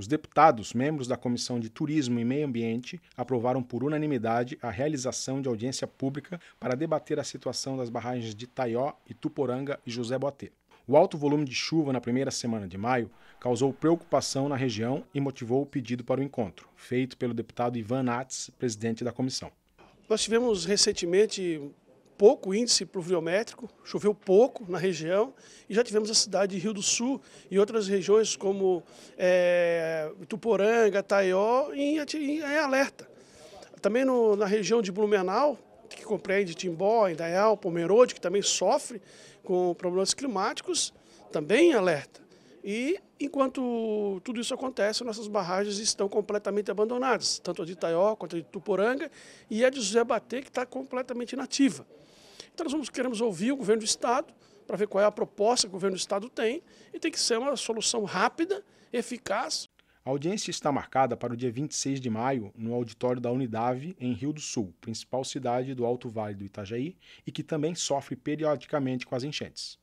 Os deputados, membros da Comissão de Turismo e Meio Ambiente, aprovaram por unanimidade a realização de audiência pública para debater a situação das barragens de Taió, Ituporanga e José Boatê. O alto volume de chuva na primeira semana de maio causou preocupação na região e motivou o pedido para o encontro, feito pelo deputado Ivan Nats, presidente da comissão. Nós tivemos recentemente pouco índice pluviométrico, choveu pouco na região e já tivemos a cidade de Rio do Sul e outras regiões como é, Tuporanga, Taió em, em, em alerta. Também no, na região de Blumenau, que compreende Timbó, Indaial, Pomerode, que também sofre com problemas climáticos, também em alerta. E enquanto tudo isso acontece, nossas barragens estão completamente abandonadas, tanto a de Itaió quanto a de Tuporanga e a de José Batê, que está completamente inativa. Então nós vamos, queremos ouvir o governo do Estado para ver qual é a proposta que o governo do Estado tem e tem que ser uma solução rápida, eficaz. A audiência está marcada para o dia 26 de maio no auditório da Unidade, em Rio do Sul, principal cidade do Alto Vale do Itajaí e que também sofre periodicamente com as enchentes.